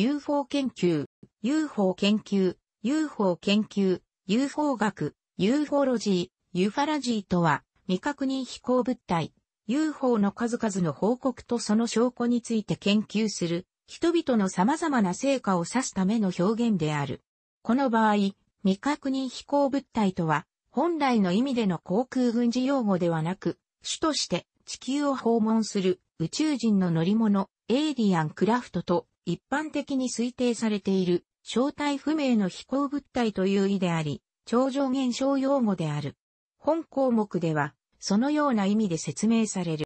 UFO 研究、UFO 研究、UFO 研究、UFO 学、UFO ロジー、ユファラジーとは、未確認飛行物体、UFO の数々の報告とその証拠について研究する、人々の様々な成果を指すための表現である。この場合、未確認飛行物体とは、本来の意味での航空軍事用語ではなく、主として地球を訪問する宇宙人の乗り物、エイリアンクラフトと一般的に推定されている正体不明の飛行物体という意であり、超常現象用語である。本項目では、そのような意味で説明される。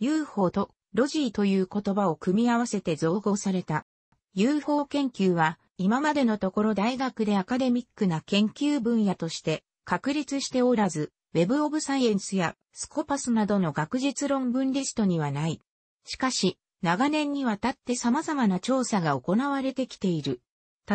UFO とロジーという言葉を組み合わせて造語された。UFO 研究は、今までのところ大学でアカデミックな研究分野として確立しておらず、Web of Science やスコパスなどの学術論文リストにはない。しかし、長年にわたって様々な調査が行われてきている。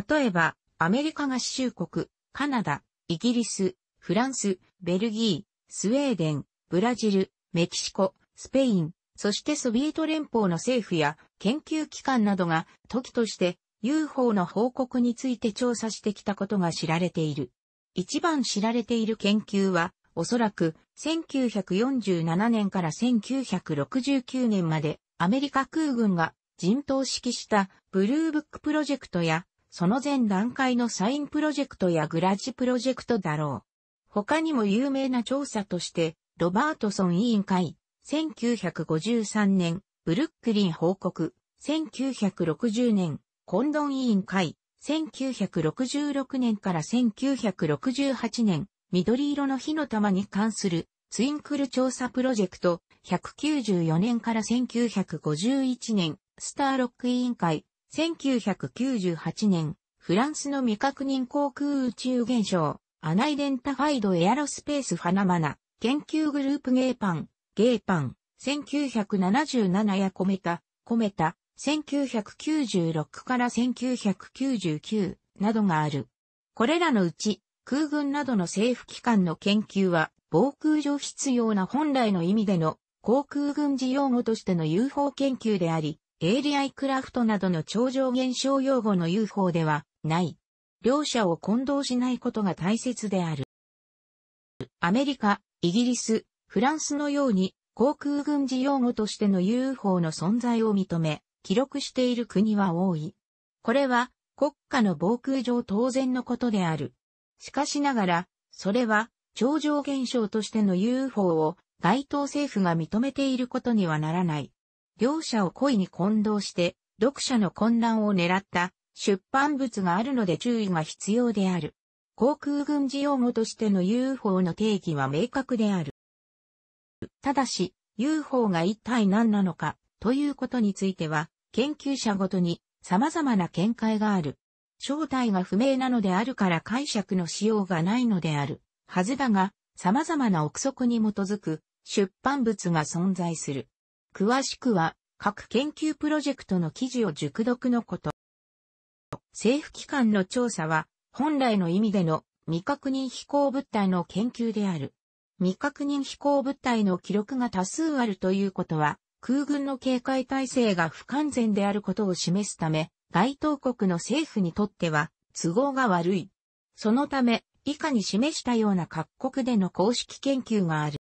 例えば、アメリカ合衆国、カナダ、イギリス、フランス、ベルギー、スウェーデン、ブラジル、メキシコ、スペイン、そしてソビエト連邦の政府や研究機関などが時として UFO の報告について調査してきたことが知られている。一番知られている研究は、おそらく1947年から1969年までアメリカ空軍が人頭指揮したブルーブックプロジェクトや、その前段階のサインプロジェクトやグラジプロジェクトだろう。他にも有名な調査として、ロバートソン委員会、1953年、ブルックリン報告、1960年、コンドン委員会、1966年から1968年、緑色の火の玉に関するツインクル調査プロジェクト、194年から1951年、スターロック委員会、1998年、フランスの未確認航空宇宙現象、アナイデンタファイドエアロスペースファナマナ、研究グループゲーパン、ゲーパン、1977やコメタ、コメタ、1996から1999などがある。これらのうち、空軍などの政府機関の研究は、防空上必要な本来の意味での航空軍事用語としての UFO 研究であり、エイリアイクラフトなどの超常現象用語の UFO ではない。両者を混同しないことが大切である。アメリカ、イギリス、フランスのように航空軍事用語としての UFO の存在を認め、記録している国は多い。これは国家の防空上当然のことである。しかしながら、それは超常現象としての UFO を該当政府が認めていることにはならない。両者を故意に混同して、読者の混乱を狙った出版物があるので注意が必要である。航空軍事用語としての UFO の定義は明確である。ただし、UFO が一体何なのかということについては、研究者ごとに様々な見解がある。正体が不明なのであるから解釈のしようがないのである。はずだが、様々な憶測に基づく出版物が存在する。詳しくは、各研究プロジェクトの記事を熟読のこと。政府機関の調査は、本来の意味での未確認飛行物体の研究である。未確認飛行物体の記録が多数あるということは、空軍の警戒体制が不完全であることを示すため、該当国の政府にとっては都合が悪い。そのため、以下に示したような各国での公式研究がある。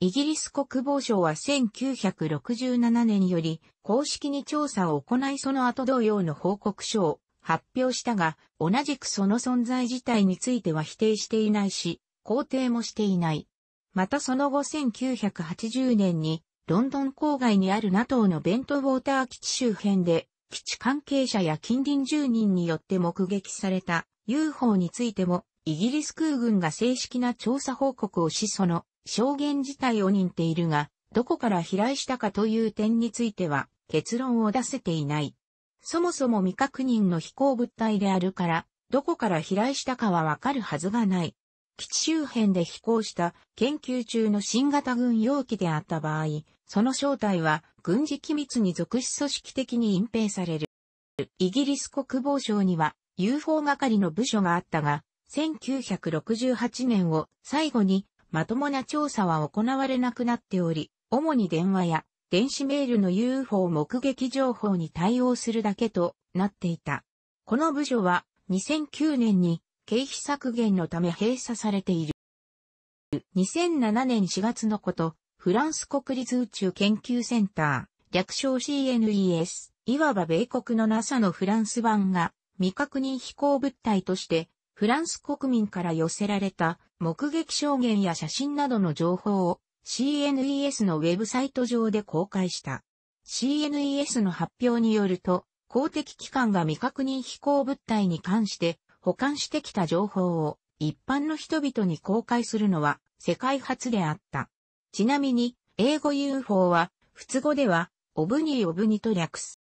イギリス国防省は1967年により公式に調査を行いその後同様の報告書を発表したが、同じくその存在自体については否定していないし、肯定もしていない。またその後1980年にロンドン郊外にある NATO のベントウォーター基地周辺で基地関係者や近隣住人によって目撃された UFO についても、イギリス空軍が正式な調査報告をしその証言自体を認定ているが、どこから飛来したかという点については結論を出せていない。そもそも未確認の飛行物体であるから、どこから飛来したかはわかるはずがない。基地周辺で飛行した研究中の新型軍用機であった場合、その正体は軍事機密に属し組織的に隠蔽される。イギリス国防省には UFO 係の部署があったが、1968年を最後にまともな調査は行われなくなっており、主に電話や電子メールの UFO 目撃情報に対応するだけとなっていた。この部署は2009年に経費削減のため閉鎖されている。2007年4月のこと、フランス国立宇宙研究センター、略称 CNES、いわば米国の NASA のフランス版が未確認飛行物体として、フランス国民から寄せられた目撃証言や写真などの情報を CNES のウェブサイト上で公開した。CNES の発表によると、公的機関が未確認飛行物体に関して保管してきた情報を一般の人々に公開するのは世界初であった。ちなみに、英語 UFO は、仏語では、オブニーオブニと略す。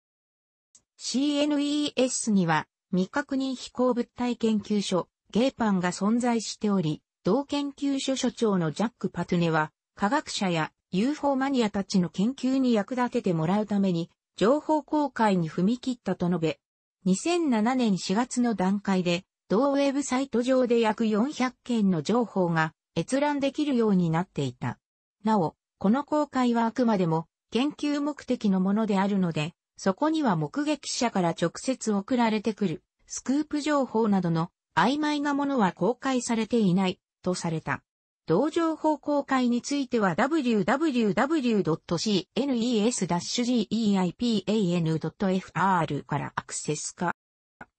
CNES には、未確認飛行物体研究所、ゲーパンが存在しており、同研究所所長のジャック・パトゥネは、科学者や UFO マニアたちの研究に役立ててもらうために、情報公開に踏み切ったと述べ、2007年4月の段階で、同ウェブサイト上で約400件の情報が閲覧できるようになっていた。なお、この公開はあくまでも研究目的のものであるので、そこには目撃者から直接送られてくる、スクープ情報などの曖昧なものは公開されていない、とされた。同情報公開については www.cnes-geipan.fr からアクセス化。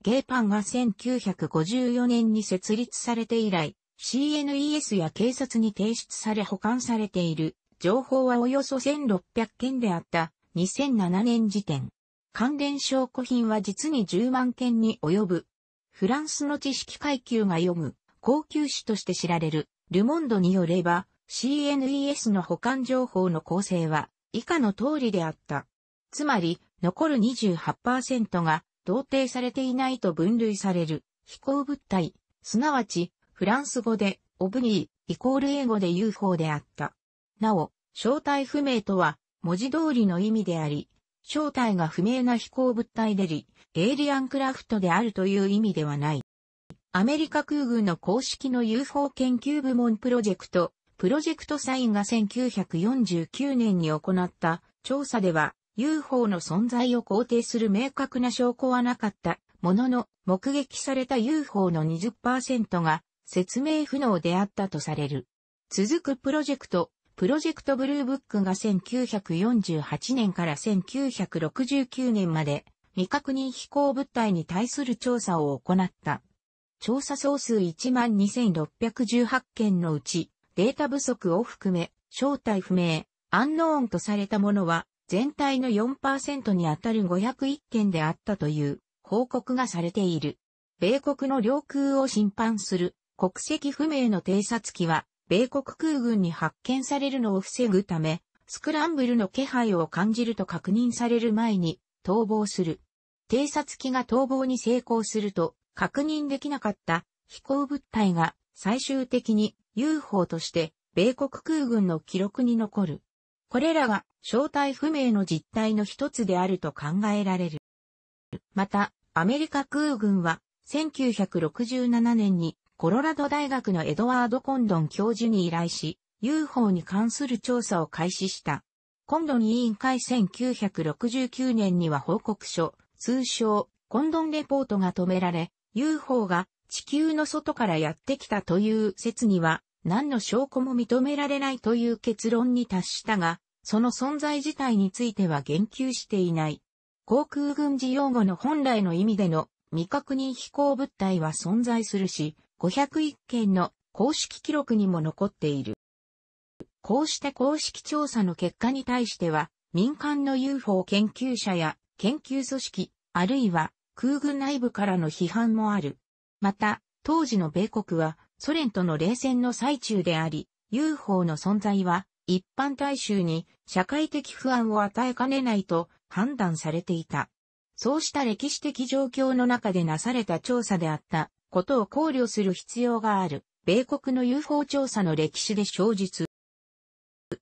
ゲーパンが1954年に設立されて以来、CNES や警察に提出され保管されている情報はおよそ1600件であった2007年時点。関連証拠品は実に10万件に及ぶ。フランスの知識階級が読む高級紙として知られるルモンドによれば CNES の保管情報の構成は以下の通りであった。つまり残る28%が同定されていないと分類される飛行物体、すなわちフランス語でオブニーイコール英語で UFO であった。なお、正体不明とは文字通りの意味であり、正体が不明な飛行物体でり、エイリアンクラフトであるという意味ではない。アメリカ空軍の公式の UFO 研究部門プロジェクト、プロジェクトサインが1949年に行った調査では UFO の存在を肯定する明確な証拠はなかったものの目撃された UFO の20%が説明不能であったとされる。続くプロジェクトプロジェクトブルーブックが1948年から1969年まで未確認飛行物体に対する調査を行った。調査総数12,618件のうち、データ不足を含め、正体不明、アンノーンとされたものは、全体の4%にあたる501件であったという報告がされている。米国の領空を侵犯する国籍不明の偵察機は米国空軍に発見されるのを防ぐため、スクランブルの気配を感じると確認される前に逃亡する。偵察機が逃亡に成功すると確認できなかった飛行物体が最終的に UFO として米国空軍の記録に残る。これらが正体不明の実態の一つであると考えられる。また、アメリカ空軍は1967年にコロラド大学のエドワード・コンドン教授に依頼し、UFO に関する調査を開始した。コンドン委員会1969年には報告書、通称、コンドンレポートが止められ、UFO が地球の外からやってきたという説には、何の証拠も認められないという結論に達したが、その存在自体については言及していない。航空軍事用語の本来の意味での未確認飛行物体は存在するし、501件の公式記録にも残っている。こうした公式調査の結果に対しては、民間の UFO 研究者や研究組織、あるいは空軍内部からの批判もある。また、当時の米国はソ連との冷戦の最中であり、UFO の存在は一般大衆に社会的不安を与えかねないと判断されていた。そうした歴史的状況の中でなされた調査であったことを考慮する必要がある、米国の UFO 調査の歴史で詳実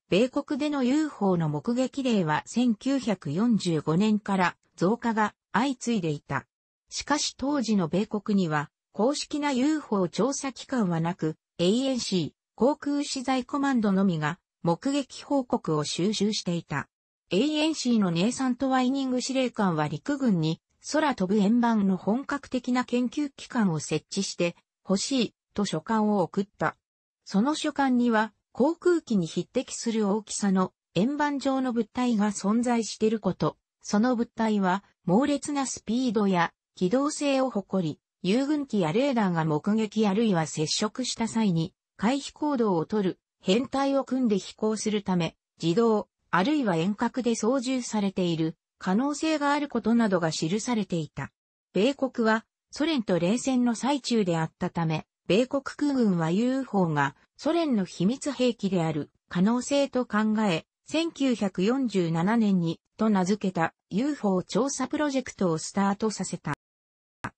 米国での UFO の目撃例は1945年から増加が相次いでいた。しかし当時の米国には公式な UFO 調査機関はなく ANC 航空資材コマンドのみが目撃報告を収集していた。ANC のネイサント・ワイニング司令官は陸軍に空飛ぶ円盤の本格的な研究機関を設置して欲しいと書簡を送った。その書簡には航空機に匹敵する大きさの円盤状の物体が存在していること、その物体は猛烈なスピードや機動性を誇り、遊軍機やレーダーが目撃あるいは接触した際に回避行動をとる、編隊を組んで飛行するため、自動、あるいは遠隔で操縦されている可能性があることなどが記されていた。米国はソ連と冷戦の最中であったため、米国空軍は UFO がソ連の秘密兵器である可能性と考え、1947年にと名付けた UFO 調査プロジェクトをスタートさせた。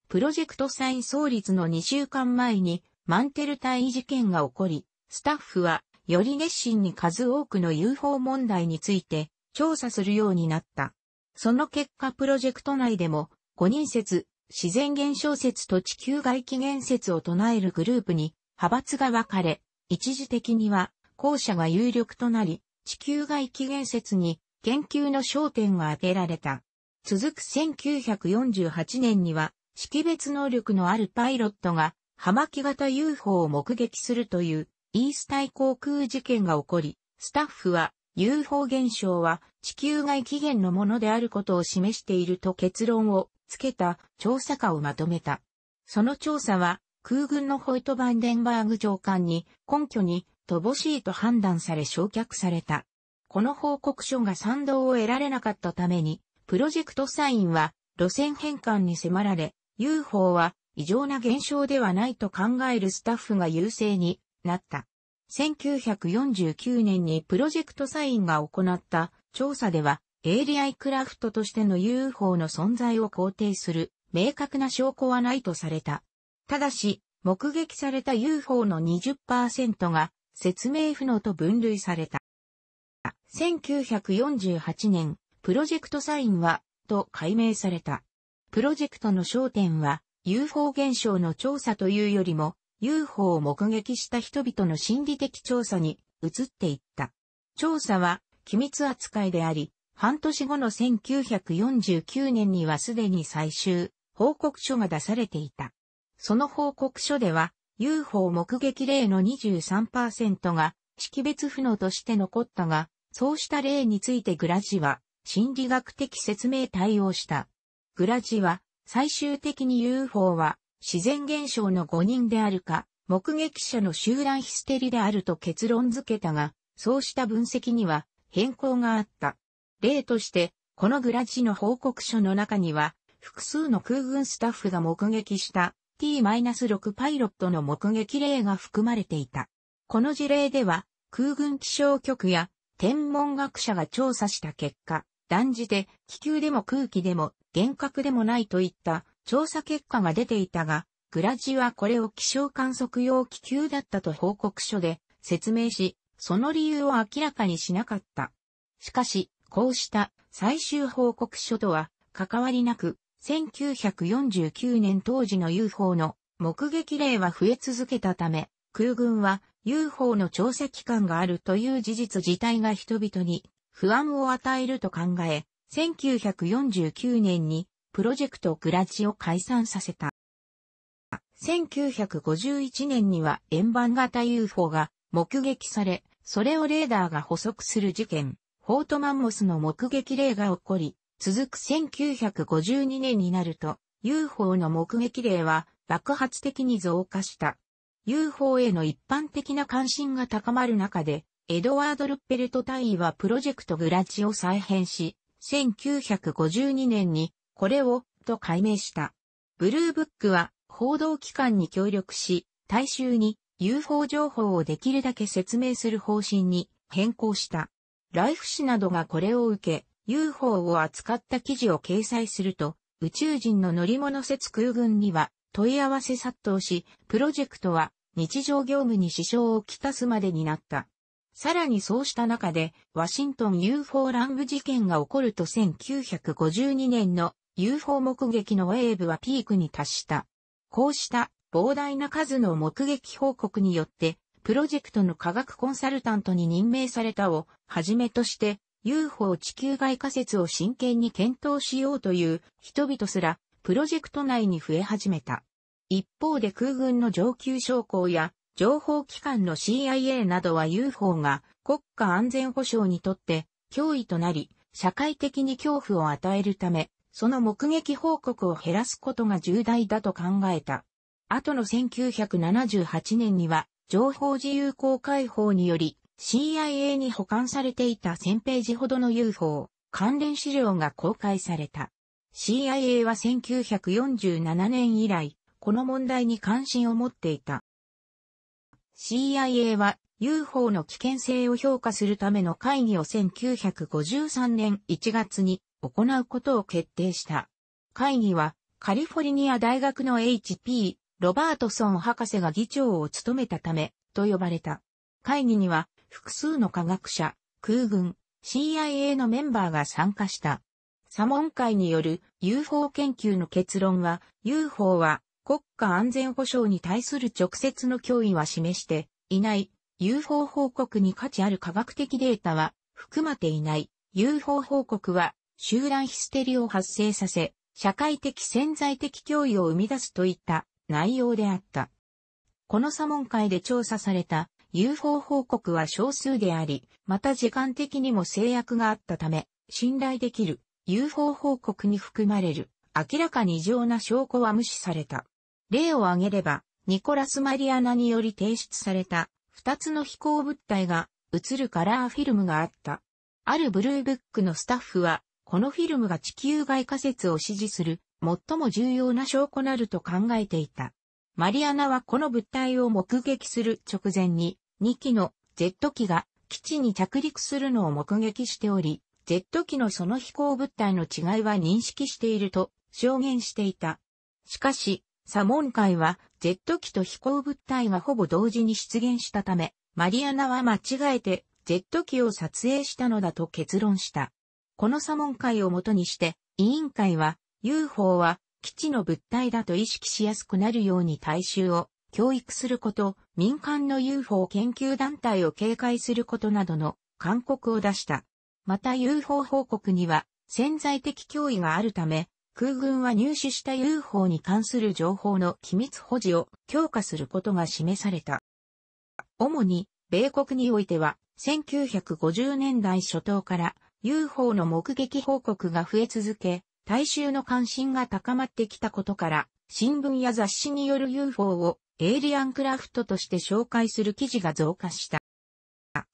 プロジェクト再創立の2週間前にマンテル隊事件が起こり、スタッフはより熱心に数多くの UFO 問題について調査するようになった。その結果プロジェクト内でも、五人説、自然現象説と地球外起源説を唱えるグループに、派閥が分かれ、一時的には、後者が有力となり、地球外起源説に研究の焦点が当てられた。続く1948年には、識別能力のあるパイロットが、葉巻型 UFO を目撃するという、イースタイ航空事件が起こり、スタッフは UFO 現象は地球外起源のものであることを示していると結論をつけた調査家をまとめた。その調査は空軍のホイト・バンデンバーグ長官に根拠に乏しいと判断され焼却された。この報告書が賛同を得られなかったために、プロジェクトサインは路線変換に迫られ、UFO は異常な現象ではないと考えるスタッフが優勢になった。1949年にプロジェクトサインが行った調査では、エイリアイクラフトとしての UFO の存在を肯定する明確な証拠はないとされた。ただし、目撃された UFO の20%が説明不能と分類された。1948年、プロジェクトサインは、と解明された。プロジェクトの焦点は、UFO 現象の調査というよりも、UFO を目撃した人々の心理的調査に移っていった。調査は機密扱いであり、半年後の1949年にはすでに最終報告書が出されていた。その報告書では UFO 目撃例の23%が識別不能として残ったが、そうした例についてグラジは心理学的説明対応した。グラジは最終的に UFO は自然現象の誤認であるか、目撃者の集団ヒステリであると結論付けたが、そうした分析には変更があった。例として、このグラジの報告書の中には、複数の空軍スタッフが目撃した T-6 パイロットの目撃例が含まれていた。この事例では、空軍気象局や天文学者が調査した結果、断じて気球でも空気でも幻覚でもないといった調査結果が出ていたが、グラジはこれを気象観測用気球だったと報告書で説明し、その理由を明らかにしなかった。しかし、こうした最終報告書とは関わりなく、1949年当時の UFO の目撃例は増え続けたため、空軍は UFO の調査機関があるという事実自体が人々に不安を与えると考え、1949年にプロジェクトグラジを解散させた。1951年には円盤型 UFO が目撃され、それをレーダーが捕捉する事件、フォートマンモスの目撃例が起こり、続く1952年になると、UFO の目撃例は爆発的に増加した。UFO への一般的な関心が高まる中で、エドワード・ルッペルト大員はプロジェクトグラチを再編し、1952年にこれを、と解明した。ブルーブックは、報道機関に協力し、大衆に UFO 情報をできるだけ説明する方針に変更した。ライフ誌などがこれを受け、UFO を扱った記事を掲載すると、宇宙人の乗り物説空軍には問い合わせ殺到し、プロジェクトは日常業務に支障をきたすまでになった。さらにそうした中で、ワシントン UFO 乱舞事件が起こると1952年の UFO 目撃のウェーブはピークに達した。こうした膨大な数の目撃報告によって、プロジェクトの科学コンサルタントに任命されたをはじめとして、UFO 地球外仮説を真剣に検討しようという人々すら、プロジェクト内に増え始めた。一方で空軍の上級将校や情報機関の CIA などは UFO が国家安全保障にとって脅威となり、社会的に恐怖を与えるため、その目撃報告を減らすことが重大だと考えた。後の1978年には、情報自由公開法により、CIA に保管されていた1000ページほどの UFO、関連資料が公開された。CIA は1947年以来、この問題に関心を持っていた。CIA は UFO の危険性を評価するための会議を1953年1月に行うことを決定した。会議は、カリフォルニア大学の HP、ロバートソン博士が議長を務めたため、と呼ばれた。会議には、複数の科学者、空軍、CIA のメンバーが参加した。サモン会による UFO 研究の結論は、UFO は国家安全保障に対する直接の脅威は示していない。UFO 報告に価値ある科学的データは含まれていない。UFO 報告は集団ヒステリを発生させ、社会的潜在的脅威を生み出すといった内容であった。この査問会で調査された UFO 報告は少数であり、また時間的にも制約があったため、信頼できる UFO 報告に含まれる明らかに異常な証拠は無視された。例を挙げれば、ニコラス・マリアナにより提出された二つの飛行物体が映るカラーフィルムがあった。あるブルーブックのスタッフはこのフィルムが地球外仮説を支持する最も重要な証拠なると考えていた。マリアナはこの物体を目撃する直前に2機のジェット機が基地に着陸するのを目撃しており、ジェット機のその飛行物体の違いは認識していると証言していた。しかし、サモン会はジェット機と飛行物体がほぼ同時に出現したため、マリアナは間違えてジェット機を撮影したのだと結論した。この査問会をもとにして、委員会は、UFO は基地の物体だと意識しやすくなるように大衆を教育すること、民間の UFO 研究団体を警戒することなどの勧告を出した。また UFO 報告には潜在的脅威があるため、空軍は入手した UFO に関する情報の機密保持を強化することが示された。主に、米国においては、1950年代初頭から UFO の目撃報告が増え続け、大衆の関心が高まってきたことから、新聞や雑誌による UFO をエイリアンクラフトとして紹介する記事が増加した。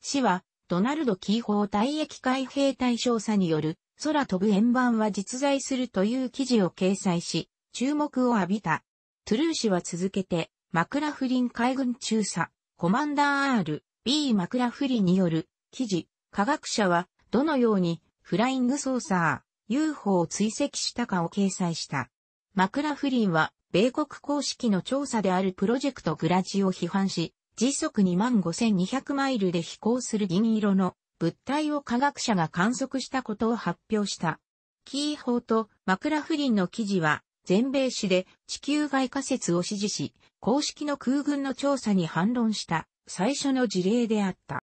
市は、ドナルド・キーホー退役海兵隊少佐による空飛ぶ円盤は実在するという記事を掲載し、注目を浴びた。トゥルー氏は続けて、マクラフリン海軍中佐、コマンダー R、B・ マクラフリンによる記事、科学者はどのようにフライングソーサー、UFO を追跡したかを掲載した。マクラフリンは、米国公式の調査であるプロジェクトグラジを批判し、時速25,200マイルで飛行する銀色の物体を科学者が観測したことを発表した。キーホーとマクラフリンの記事は、全米紙で地球外仮説を支持し、公式の空軍の調査に反論した最初の事例であった。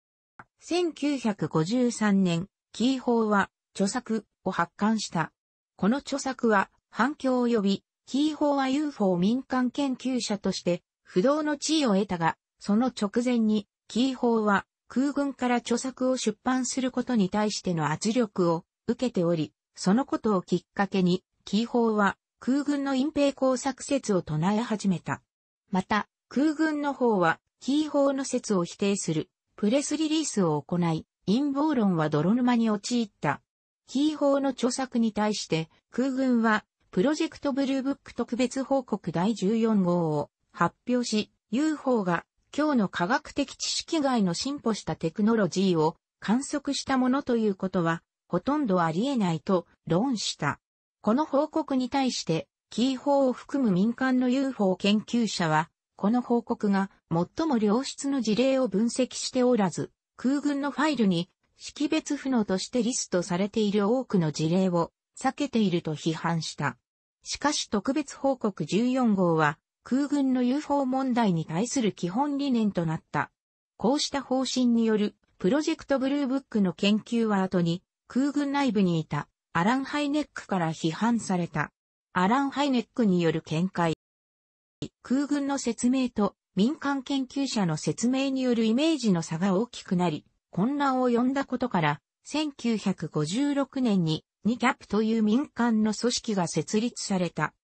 1953年、キー法は、著作を発刊した。この著作は、反響及び、キー法は UFO 民間研究者として、不動の地位を得たが、その直前に、キー法は、空軍から著作を出版することに対しての圧力を受けており、そのことをきっかけに、キー法は、空軍の隠蔽工作説を唱え始めた。また、空軍の方は、キー法の説を否定する、プレスリリースを行い、陰謀論は泥沼に陥った。キー法の著作に対して空軍はプロジェクトブルーブック特別報告第14号を発表し UFO が今日の科学的知識外の進歩したテクノロジーを観測したものということはほとんどあり得ないと論した。この報告に対してキーホーを含む民間の UFO 研究者はこの報告が最も良質の事例を分析しておらず、空軍のファイルに識別不能としてリストされている多くの事例を避けていると批判した。しかし特別報告14号は空軍の UFO 問題に対する基本理念となった。こうした方針によるプロジェクトブルーブックの研究は後に空軍内部にいたアラン・ハイネックから批判された。アラン・ハイネックによる見解。空軍の説明と民間研究者の説明によるイメージの差が大きくなり、混乱を呼んだことから、1956年に NICAP という民間の組織が設立された。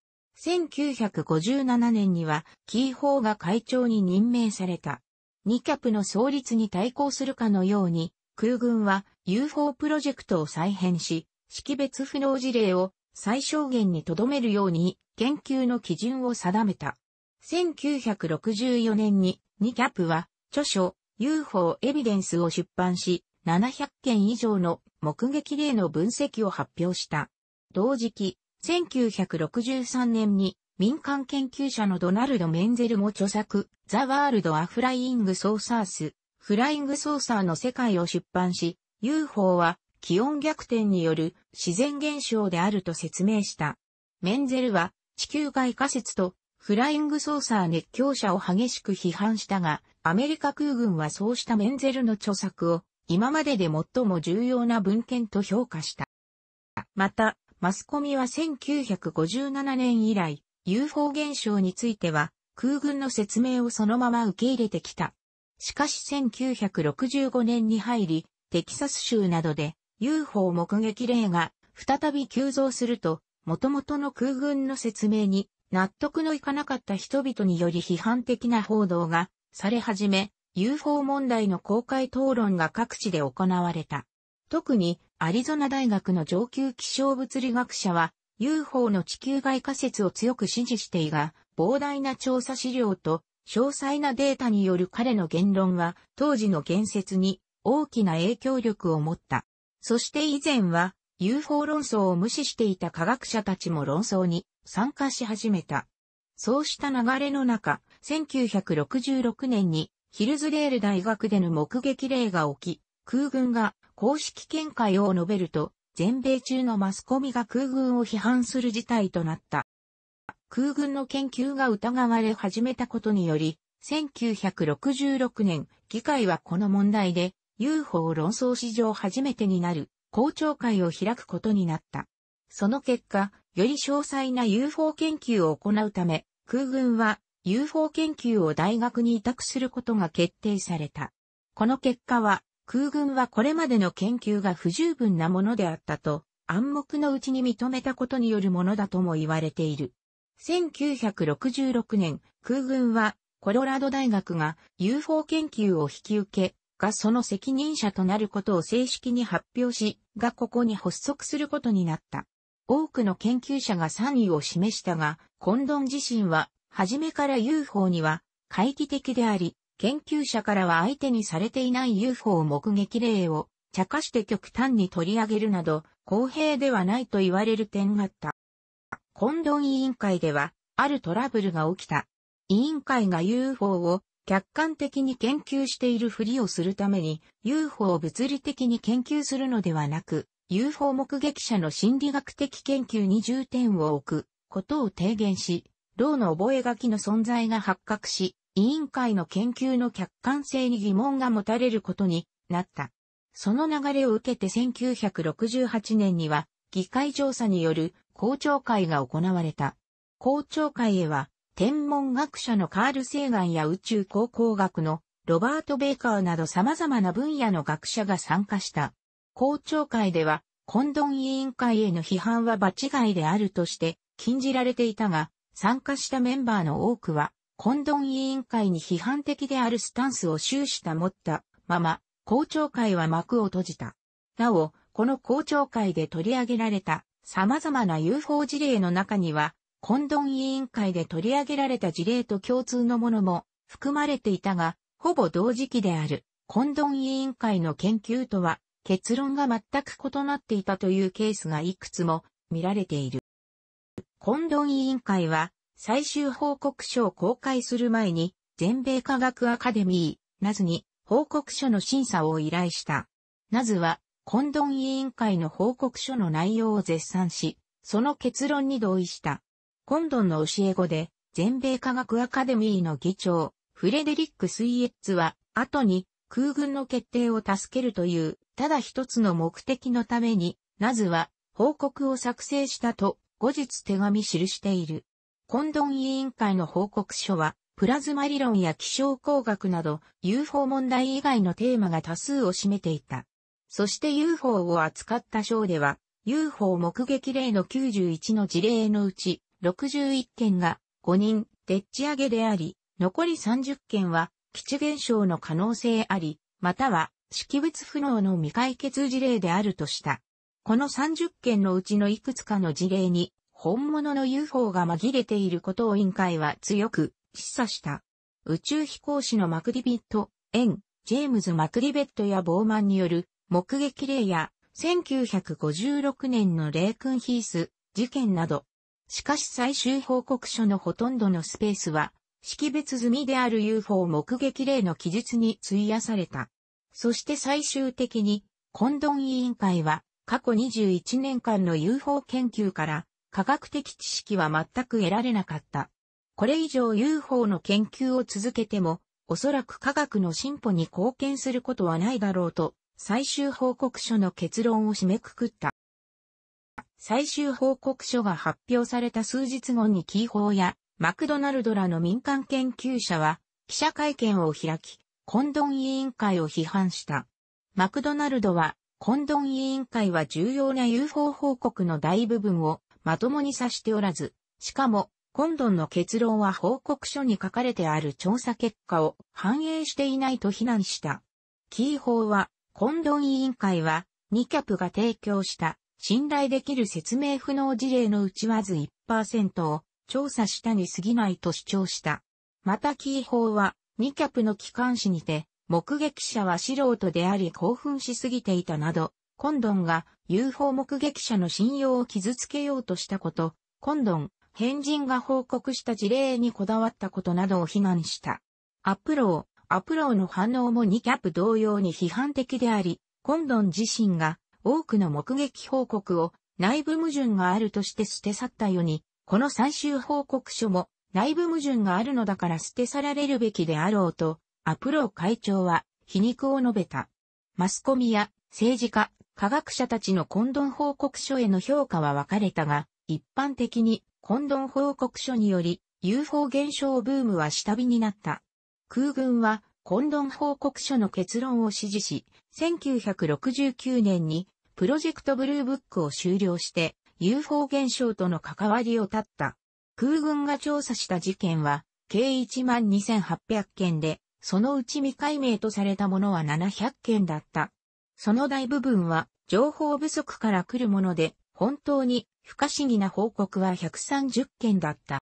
1957年には、キーホーが会長に任命された。ニキ c a p の創立に対抗するかのように、空軍は UFO プロジェクトを再編し、識別不能事例を最小限に留めるように研究の基準を定めた。1964年に、ニキャップは、著書、UFO エビデンスを出版し、700件以上の目撃例の分析を発表した。同時期、1963年に民間研究者のドナルド・メンゼルも著作、ザ・ワールド・ア・フライング・ソーサース、フライング・ソーサーの世界を出版し、UFO は気温逆転による自然現象であると説明した。メンゼルは地球外仮説とフライングソーサー熱狂者を激しく批判したが、アメリカ空軍はそうしたメンゼルの著作を今までで最も重要な文献と評価した。また、マスコミは1957年以来、UFO 現象については空軍の説明をそのまま受け入れてきた。しかし1965年に入り、テキサス州などで UFO 目撃例が再び急増すると、元々の空軍の説明に納得のいかなかった人々により批判的な報道がされ始め、UFO 問題の公開討論が各地で行われた。特にアリゾナ大学の上級気象物理学者は UFO の地球外仮説を強く支持していが、膨大な調査資料と詳細なデータによる彼の言論は当時の言説に大きな影響力を持った。そして以前は UFO 論争を無視していた科学者たちも論争に参加し始めた。そうした流れの中、1966年にヒルズレール大学での目撃例が起き、空軍が公式見解を述べると、全米中のマスコミが空軍を批判する事態となった。空軍の研究が疑われ始めたことにより、1966年、議会はこの問題で UFO 論争史上初めてになる公聴会を開くことになった。その結果、より詳細な UFO 研究を行うため、空軍は UFO 研究を大学に委託することが決定された。この結果は、空軍はこれまでの研究が不十分なものであったと、暗黙のうちに認めたことによるものだとも言われている。1966年、空軍はコロラド大学が UFO 研究を引き受け、がその責任者となることを正式に発表し、がここに発足することになった。多くの研究者が賛意を示したが、コンドン自身は、初めから UFO には、回帰的であり、研究者からは相手にされていない UFO 目撃例を、茶化して極端に取り上げるなど、公平ではないと言われる点があった。コンドン委員会では、あるトラブルが起きた。委員会が UFO を客観的に研究しているふりをするために UFO を物理的に研究するのではなく UFO 目撃者の心理学的研究に重点を置くことを提言し、老の覚書の存在が発覚し、委員会の研究の客観性に疑問が持たれることになった。その流れを受けて1968年には議会調査による公聴会が行われた。公聴会へは天文学者のカール・セーガンや宇宙考古学のロバート・ベーカーなど様々な分野の学者が参加した。公聴会では、混ン委員会への批判は場違いであるとして禁じられていたが、参加したメンバーの多くは、混ン委員会に批判的であるスタンスを終始保ったまま、公聴会は幕を閉じた。なお、この公聴会で取り上げられた様々な UFO 事例の中には、混沌委員会で取り上げられた事例と共通のものも含まれていたが、ほぼ同時期である混沌委員会の研究とは結論が全く異なっていたというケースがいくつも見られている。混沌委員会は最終報告書を公開する前に全米科学アカデミー、ナズに報告書の審査を依頼した。ナズは混沌委員会の報告書の内容を絶賛し、その結論に同意した。コンドンの教え子で、全米科学アカデミーの議長、フレデリック・スイエッツは、後に空軍の決定を助けるという、ただ一つの目的のために、ナズは報告を作成したと、後日手紙記している。コンドン委員会の報告書は、プラズマ理論や気象工学など UFO 問題以外のテーマが多数を占めていた。そして UFO を扱った章では、UFO 目撃例の91の事例のうち、61件が5人でっち上げであり、残り30件は基地現象の可能性あり、または識別不能の未解決事例であるとした。この30件のうちのいくつかの事例に本物の UFO が紛れていることを委員会は強く示唆した。宇宙飛行士のマクリビット、エン、ジェームズ・マクリベットやボーマンによる目撃例や1956年のレイクンヒース事件などしかし最終報告書のほとんどのスペースは、識別済みである UFO 目撃例の記述に費やされた。そして最終的に、混ン委員会は、過去21年間の UFO 研究から、科学的知識は全く得られなかった。これ以上 UFO の研究を続けても、おそらく科学の進歩に貢献することはないだろうと、最終報告書の結論を締めくくった。最終報告書が発表された数日後にキーホーやマクドナルドらの民間研究者は記者会見を開き、コンドン委員会を批判した。マクドナルドは、コンドン委員会は重要な UFO 報告の大部分をまともに指しておらず、しかも、コンドンの結論は報告書に書かれてある調査結果を反映していないと非難した。キーホーは、コンドン委員会は、ニキャップが提供した信頼できる説明不能事例のうちわず1%を調査したに過ぎないと主張した。またキー法は、2キャプの機関紙にて、目撃者は素人であり興奮しすぎていたなど、コンドンが UFO 目撃者の信用を傷つけようとしたこと、コンドン、変人が報告した事例にこだわったことなどを非難した。アプロー、アプローの反応も2キャップ同様に批判的であり、コンドン自身が多くの目撃報告を内部矛盾があるとして捨て去ったように、この最終報告書も内部矛盾があるのだから捨て去られるべきであろうと、アプロー会長は皮肉を述べた。マスコミや政治家、科学者たちの混沌報告書への評価は分かれたが、一般的に混沌報告書により UFO 現象ブームは下火になった。空軍は混ン報告書の結論を支持し、1969年にプロジェクトブルーブックを終了して UFO 現象との関わりを絶った。空軍が調査した事件は計12,800件で、そのうち未解明とされたものは700件だった。その大部分は情報不足から来るもので、本当に不可思議な報告は130件だった。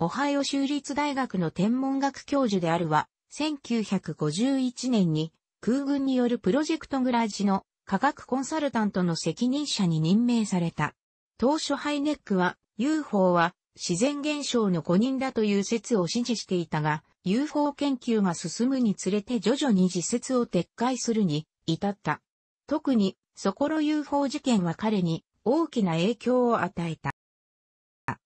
オハイオ州立大学の天文学教授であるは、1951年に空軍によるプロジェクトグラジの科学コンサルタントの責任者に任命された。当初ハイネックは UFO は自然現象の誤認だという説を支持していたが、UFO 研究が進むにつれて徐々に自説を撤回するに至った。特に、ソコロ UFO 事件は彼に大きな影響を与えた。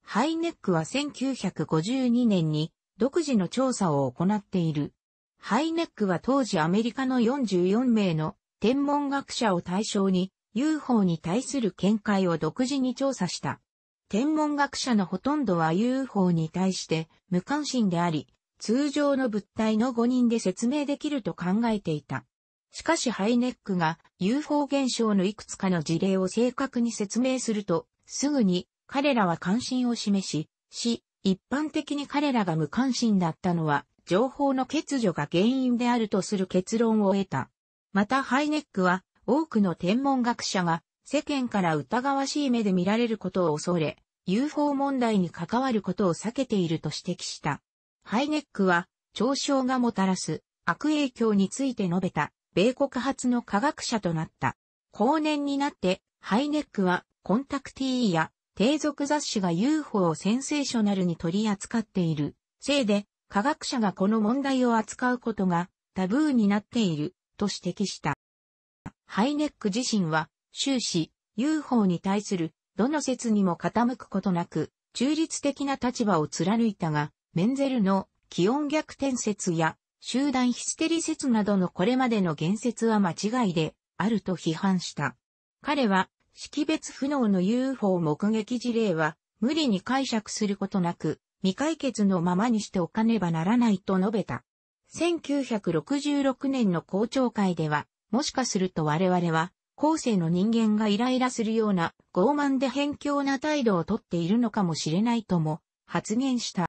ハイネックは1952年に独自の調査を行っている。ハイネックは当時アメリカの44名の天文学者を対象に UFO に対する見解を独自に調査した。天文学者のほとんどは UFO に対して無関心であり、通常の物体の5人で説明できると考えていた。しかしハイネックが UFO 現象のいくつかの事例を正確に説明すると、すぐに彼らは関心を示し、し、一般的に彼らが無関心だったのは、情報の欠如が原因であるとする結論を得た。またハイネックは、多くの天文学者が、世間から疑わしい目で見られることを恐れ、UFO 問題に関わることを避けていると指摘した。ハイネックは、嘲笑がもたらす悪影響について述べた、米国発の科学者となった。後年になって、ハイネックは、コンタクティーや低俗雑誌が UFO をセンセーショナルに取り扱っているせいで、科学者がこの問題を扱うことがタブーになっていると指摘した。ハイネック自身は終始 UFO に対するどの説にも傾くことなく中立的な立場を貫いたが、メンゼルの気温逆転説や集団ヒステリ説などのこれまでの言説は間違いであると批判した。彼は識別不能の UFO 目撃事例は、無理に解釈することなく、未解決のままにしておかねばならないと述べた。1966年の校長会では、もしかすると我々は、後世の人間がイライラするような傲慢で偏境な態度をとっているのかもしれないとも発言した。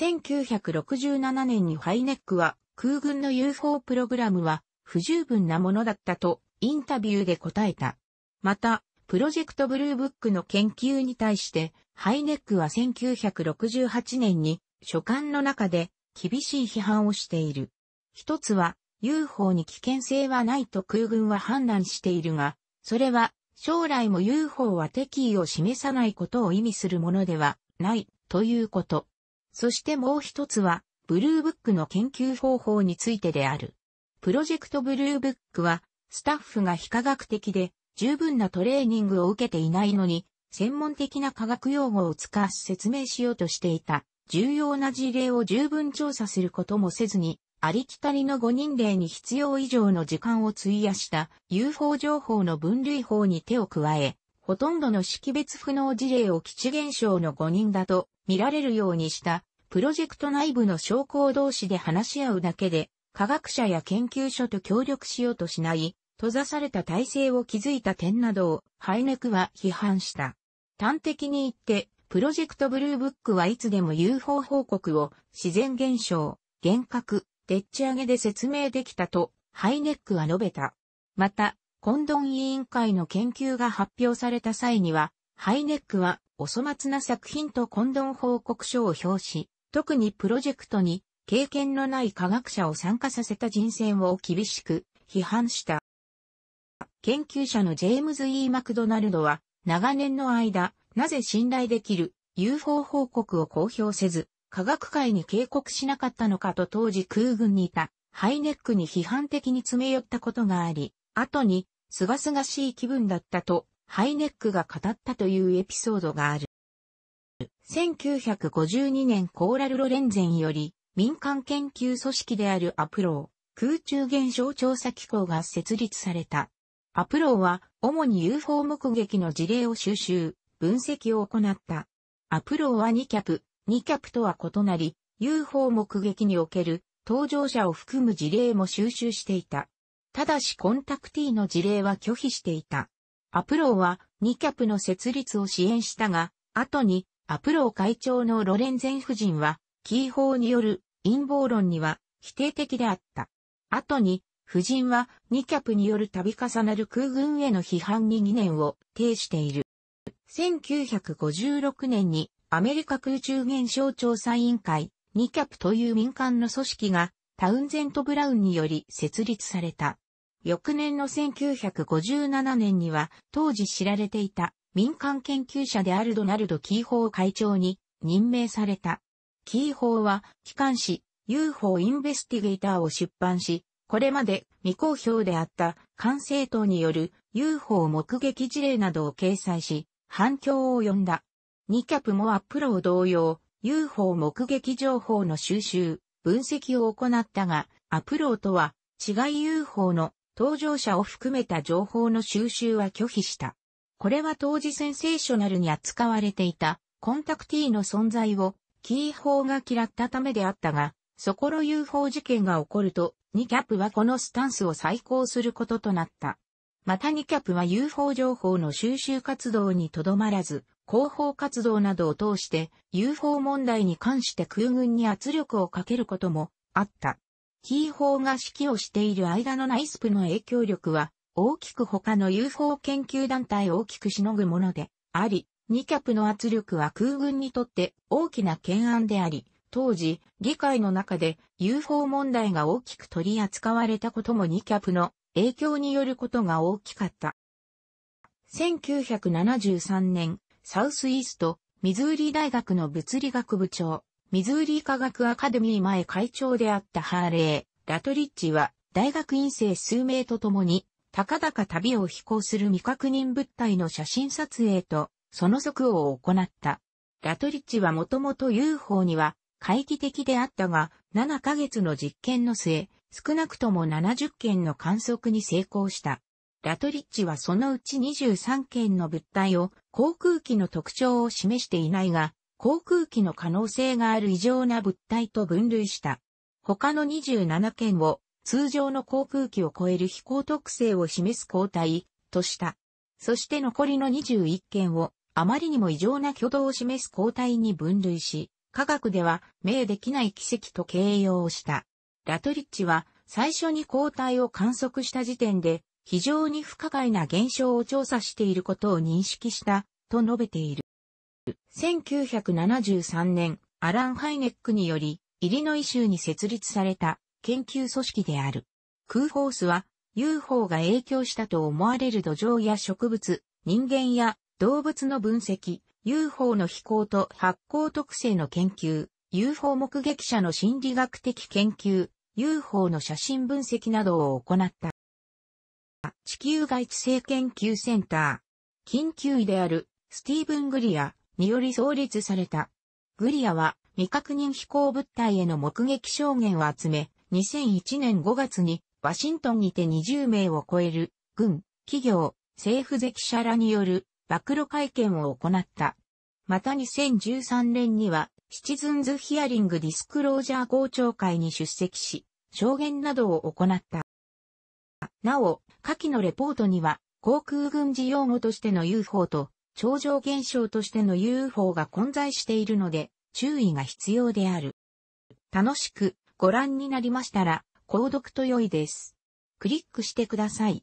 1967年にハイネックは空軍の UFO プログラムは不十分なものだったとインタビューで答えた。また、プロジェクトブルーブックの研究に対して、ハイネックは1968年に書簡の中で厳しい批判をしている。一つは UFO に危険性はないと空軍は判断しているが、それは将来も UFO は敵意を示さないことを意味するものではないということ。そしてもう一つは、ブルーブックの研究方法についてである。プロジェクトブルーブックは、スタッフが非科学的で、十分なトレーニングを受けていないのに、専門的な科学用語を使わし説明しようとしていた、重要な事例を十分調査することもせずに、ありきたりの5人例に必要以上の時間を費やした UFO 情報の分類法に手を加え、ほとんどの識別不能事例を基地現象の5人だと見られるようにした、プロジェクト内部の証拠同士で話し合うだけで、科学者や研究所と協力しようとしない、閉ざされた体制を築いた点などをハイネクは批判した。端的に言って、プロジェクトブルーブックはいつでも UFO 報告を自然現象、幻覚、でっち上げで説明できたとハイネックは述べた。また、コンドン委員会の研究が発表された際には、ハイネックはお粗末な作品とコンドン報告書を表し、特にプロジェクトに経験のない科学者を参加させた人選を厳しく批判した。研究者のジェームズ・ E・ マクドナルドは、長年の間、なぜ信頼できる UFO 報告を公表せず、科学界に警告しなかったのかと当時空軍にいたハイネックに批判的に詰め寄ったことがあり、後に、すがすがしい気分だったと、ハイネックが語ったというエピソードがある。1952年コーラル・ロレンゼンより、民間研究組織であるアプロー、空中現象調査機構が設立された。アプローは主に UFO 目撃の事例を収集、分析を行った。アプローは2キャプ、2キャプとは異なり、UFO 目撃における搭乗者を含む事例も収集していた。ただしコンタクティの事例は拒否していた。アプローは2キャプの設立を支援したが、後にアプロー会長のロレンゼン夫人は、キー法による陰謀論には否定的であった。後に夫人は2プによる度重なる空軍への批判に疑念を呈している。1956年にアメリカ空中現象調査委員会、2プという民間の組織がタウンゼント・ブラウンにより設立された。翌年の1957年には当時知られていた民間研究者であるドナルド・キーホー会長に任命された。キーホーは機関誌 UFO インベスティゲーターを出版し、これまで未公表であった管制塔による UFO 目撃事例などを掲載し、反響を呼んだ。2キャプもアップロー同様、UFO 目撃情報の収集、分析を行ったが、アプローとは、違い UFO の搭乗者を含めた情報の収集は拒否した。これは当時センセーショナルに扱われていたコンタクティーの存在をキーホーが嫌ったためであったが、そころ UFO 事件が起こるとニキャップはこのスタンスを再考することとなった。またニキャップは UFO 情報の収集活動にとどまらず、広報活動などを通して UFO 問題に関して空軍に圧力をかけることもあった。キーホーが指揮をしている間のナイスプの影響力は大きく他の UFO 研究団体を大きくしのぐものであり、ニキャップの圧力は空軍にとって大きな懸案であり、当時、議会の中で UFO 問題が大きく取り扱われたこともニキャプの影響によることが大きかった。1973年、サウスイースト、ミズーリ大学の物理学部長、ミズーリ科学アカデミー前会長であったハーレー、ラトリッチは、大学院生数名と共に、高々旅を飛行する未確認物体の写真撮影と、その即応を行った。ラトリッチはもともと UFO には回帰的であったが、7ヶ月の実験の末、少なくとも70件の観測に成功した。ラトリッチはそのうち23件の物体を航空機の特徴を示していないが、航空機の可能性がある異常な物体と分類した。他の27件を通常の航空機を超える飛行特性を示す交代とした。そして残りの21件をあまりにも異常な挙動を示す交代に分類し、科学では、命できない奇跡と形容した。ラトリッチは、最初に抗体を観測した時点で、非常に不可解な現象を調査していることを認識した、と述べている。1973年、アラン・ハイネックにより、イリノイ州に設立された研究組織である。クーホースは UFO が影響したと思われる土壌や植物、人間や動物の分析、UFO の飛行と発光特性の研究、UFO 目撃者の心理学的研究、UFO の写真分析などを行った。地球外地政研究センター、緊急医であるスティーブン・グリアにより創立された。グリアは未確認飛行物体への目撃証言を集め、2001年5月にワシントンにて20名を超える軍、企業、政府関者らによる暴露会見を行った。また2013年には、シチズンズヒアリングディスクロージャー公聴会に出席し、証言などを行った。なお、下記のレポートには、航空軍事用語としての UFO と、超常現象としての UFO が混在しているので、注意が必要である。楽しくご覧になりましたら、購読と良いです。クリックしてください。